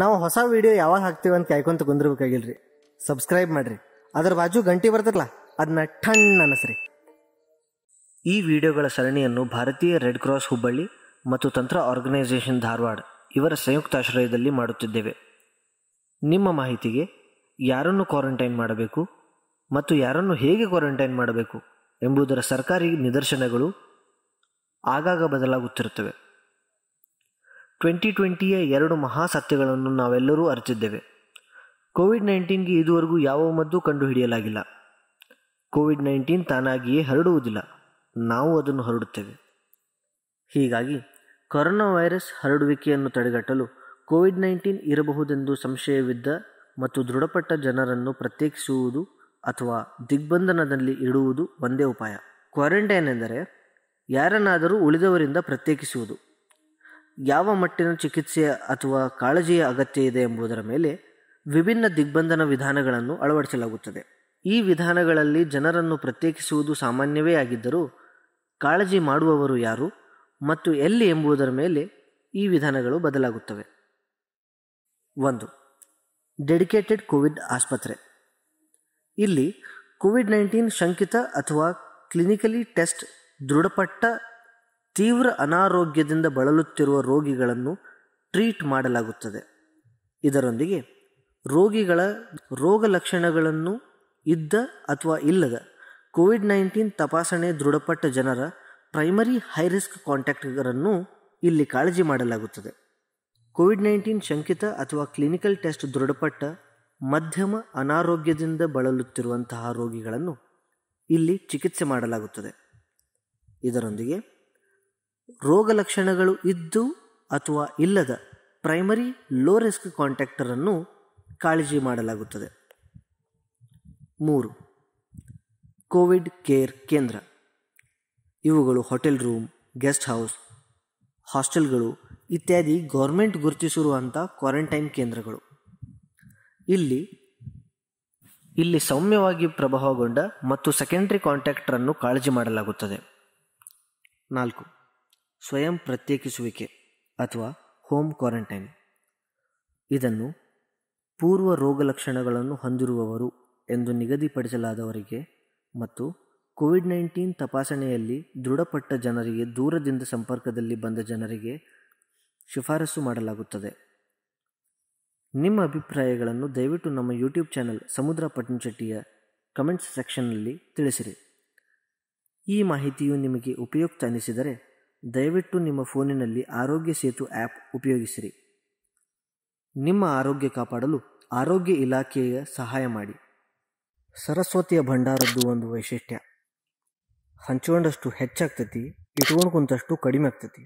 ನಾವು ಹೊಸ ವಿಡಿಯೋ ಯಾವಾಗ ಹಾಕ್ತೀವಿ ಅಂತ ಕಾಯ್ಕೊಂತ ಕುಂದಿರ್ಬೇಕಾಗಿಲ್ರಿ ಸಬ್ಸ್ಕ್ರೈಬ್ ಮಾಡ್ರಿ ಅದರ ಬಾಜು ಗಂಟಿ ಬರ್ತಲ್ಲ ಅದನ್ನ ಠಣ್ ಅನಸ್ರಿ ಈ ವಿಡಿಯೋಗಳ ಸರಣಿಯನ್ನು ಭಾರತೀಯ ರೆಡ್ ಕ್ರಾಸ್ ಹುಬ್ಬಳ್ಳಿ ಮತ್ತು ತಂತ್ರ ಆರ್ಗನೈಸೇಷನ್ ಧಾರವಾಡ ಇವರ ಸಂಯುಕ್ತಾಶ್ರಯದಲ್ಲಿ ಮಾಡುತ್ತಿದ್ದೇವೆ ನಿಮ್ಮ ಮಾಹಿತಿಗೆ ಯಾರನ್ನು ಕ್ವಾರಂಟೈನ್ ಮಾಡಬೇಕು ಮತ್ತು ಯಾರನ್ನು ಹೇಗೆ ಕ್ವಾರಂಟೈನ್ ಮಾಡಬೇಕು ಎಂಬುದರ ಸರ್ಕಾರಿ ನಿದರ್ಶನಗಳು ಆಗಾಗ ಬದಲಾಗುತ್ತಿರುತ್ತವೆ ಟ್ವೆಂಟಿ ಟ್ವೆಂಟಿಯ ಎರಡು ಮಹಾ ಸತ್ಯಗಳನ್ನು ನಾವೆಲ್ಲರೂ ಅರಿತಿದ್ದೇವೆ ಕೋವಿಡ್ ನೈನ್ಟೀನ್ಗೆ ಇದುವರೆಗೂ ಯಾವ ಮದ್ದು ಕಂಡುಹಿಡಿಯಲಾಗಿಲ್ಲ ಕೋವಿಡ್ ನೈನ್ಟೀನ್ ತಾನಾಗಿಯೇ ಹರಡುವುದಿಲ್ಲ ನಾವು ಅದನ್ನು ಹರಡುತ್ತೇವೆ ಹೀಗಾಗಿ ಕೊರೋನಾ ವೈರಸ್ ಹರಡುವಿಕೆಯನ್ನು ತಡೆಗಟ್ಟಲು ಕೋವಿಡ್ ನೈನ್ಟೀನ್ ಇರಬಹುದೆಂದು ಸಂಶಯವಿದ್ದ ಮತ್ತು ದೃಢಪಟ್ಟ ಜನರನ್ನು ಪ್ರತ್ಯೇಕಿಸುವುದು ಅಥವಾ ದಿಗ್ಬಂಧನದಲ್ಲಿ ಇಡುವುದು ಒಂದೇ ಉಪಾಯ ಕ್ವಾರಂಟೈನ್ ಎಂದರೆ ಯಾರನ್ನಾದರೂ ಉಳಿದವರಿಂದ ಪ್ರತ್ಯೇಕಿಸುವುದು ಯಾವ ಮಟ್ಟಿನ ಚಿಕಿತ್ಸೆ ಅಥವಾ ಕಾಳಜಿಯ ಅಗತ್ಯ ಇದೆ ಎಂಬುದರ ಮೇಲೆ ವಿಭಿನ್ನ ದಿಗ್ಬಂಧನ ವಿಧಾನಗಳನ್ನು ಅಳವಡಿಸಲಾಗುತ್ತದೆ ಈ ವಿಧಾನಗಳಲ್ಲಿ ಜನರನ್ನು ಪ್ರತ್ಯೇಕಿಸುವುದು ಸಾಮಾನ್ಯವೇ ಆಗಿದ್ದರೂ ಕಾಳಜಿ ಮಾಡುವವರು ಯಾರು ಮತ್ತು ಎಲ್ಲಿ ಎಂಬುದರ ಮೇಲೆ ಈ ವಿಧಾನಗಳು ಬದಲಾಗುತ್ತವೆ ಒಂದು ಡೆಡಿಕೇಟೆಡ್ ಕೋವಿಡ್ ಆಸ್ಪತ್ರೆ ಇಲ್ಲಿ ಕೋವಿಡ್ ನೈನ್ಟೀನ್ ಶಂಕಿತ ಅಥವಾ ಕ್ಲಿನಿಕಲಿ ಟೆಸ್ಟ್ ದೃಢಪಟ್ಟ ತೀವ್ರ ಅನಾರೋಗ್ಯದಿಂದ ಬಳಲುತ್ತಿರುವ ರೋಗಿಗಳನ್ನು ಟ್ರೀಟ್ ಮಾಡಲಾಗುತ್ತದೆ ಇದರೊಂದಿಗೆ ರೋಗಿಗಳ ರೋಗ ಲಕ್ಷಣಗಳನ್ನು ಇದ್ದ ಅಥವಾ ಇಲ್ಲದ ಕೋವಿಡ್ ನೈನ್ಟೀನ್ ತಪಾಸಣೆ ದೃಢಪಟ್ಟ ಜನರ ಪ್ರೈಮರಿ ಹೈರಿಸ್ಕ್ ಕಾಂಟ್ಯಾಕ್ಟ್ಗಳನ್ನು ಇಲ್ಲಿ ಕಾಳಜಿ ಮಾಡಲಾಗುತ್ತದೆ ಕೋವಿಡ್ ನೈನ್ಟೀನ್ ಶಂಕಿತ ಅಥವಾ ಕ್ಲಿನಿಕಲ್ ಟೆಸ್ಟ್ ದೃಢಪಟ್ಟ ಮಧ್ಯಮ ಅನಾರೋಗ್ಯದಿಂದ ಬಳಲುತ್ತಿರುವಂತಹ ರೋಗಿಗಳನ್ನು ಇಲ್ಲಿ ಚಿಕಿತ್ಸೆ ಮಾಡಲಾಗುತ್ತದೆ ಇದರೊಂದಿಗೆ ರೋಗ ಲಕ್ಷಣಗಳು ಇದ್ದು ಅಥವಾ ಇಲ್ಲದ ಪ್ರೈಮರಿ ಲೋ ರಿಸ್ಕ್ ಕಾಂಟ್ಯಾಕ್ಟರನ್ನು ಕಾಳಜಿ ಮಾಡಲಾಗುತ್ತದೆ ಮೂರು ಕೋವಿಡ್ ಕೇರ್ ಕೇಂದ್ರ ಇವುಗಳು ಹೋಟೆಲ್ ರೂಮ್ ಗೆಸ್ಟ್ ಹೌಸ್ ಹಾಸ್ಟೆಲ್ಗಳು ಇತ್ಯಾದಿ ಗೌರ್ಮೆಂಟ್ ಗುರುತಿಸಿರುವಂಥ ಕ್ವಾರಂಟೈನ್ ಕೇಂದ್ರಗಳು ಇಲ್ಲಿ ಇಲ್ಲಿ ಸೌಮ್ಯವಾಗಿ ಪ್ರಭಾವಗೊಂಡ ಮತ್ತು ಸೆಕೆಂಡ್ರಿ ಕಾಂಟ್ಯಾಕ್ಟರನ್ನು ಕಾಳಜಿ ಮಾಡಲಾಗುತ್ತದೆ ನಾಲ್ಕು ಸ್ವಯಂ ಪ್ರತ್ಯೇಕಿಸುವಿಕೆ ಅಥವಾ ಹೋಮ್ ಕ್ವಾರಂಟೈನ್ ಇದನ್ನು ಪೂರ್ವ ರೋಗಲಕ್ಷಣಗಳನ್ನು ಹೊಂದಿರುವವರು ಎಂದು ನಿಗದಿಪಡಿಸಲಾದವರಿಗೆ ಮತ್ತು ಕೋವಿಡ್ ನೈನ್ಟೀನ್ ತಪಾಸಣೆಯಲ್ಲಿ ದೃಢಪಟ್ಟ ಜನರಿಗೆ ದೂರದಿಂದ ಸಂಪರ್ಕದಲ್ಲಿ ಬಂದ ಜನರಿಗೆ ಶಿಫಾರಸು ಮಾಡಲಾಗುತ್ತದೆ ನಿಮ್ಮ ಅಭಿಪ್ರಾಯಗಳನ್ನು ದಯವಿಟ್ಟು ನಮ್ಮ ಯೂಟ್ಯೂಬ್ ಚಾನಲ್ ಸಮುದ್ರ ಪಟ್ಟಣಚಟ್ಟಿಯ ಕಮೆಂಟ್ಸ್ ಸೆಕ್ಷನ್ನಲ್ಲಿ ತಿಳಿಸಿರಿ ಈ ಮಾಹಿತಿಯು ನಿಮಗೆ ಉಪಯುಕ್ತ ಅನಿಸಿದರೆ ದಯವಿಟ್ಟು ನಿಮ್ಮ ಫೋನಿನಲ್ಲಿ ಆರೋಗ್ಯ ಸೇತು ಆ್ಯಪ್ ಉಪಯೋಗಿಸಿರಿ ನಿಮ್ಮ ಆರೋಗ್ಯ ಕಾಪಾಡಲು ಆರೋಗ್ಯ ಇಲಾಖೆಯ ಸಹಾಯ ಮಾಡಿ ಸರಸ್ವತಿಯ ಭಂಡಾರದ್ದು ಒಂದು ವೈಶಿಷ್ಟ್ಯ ಹಂಚಿಕೊಂಡಷ್ಟು ಹೆಚ್ಚಾಗ್ತತಿ ಇಟ್ಕೊಂಡು ಕುಂತಷ್ಟು ಕಡಿಮೆ ಆಗ್ತತಿ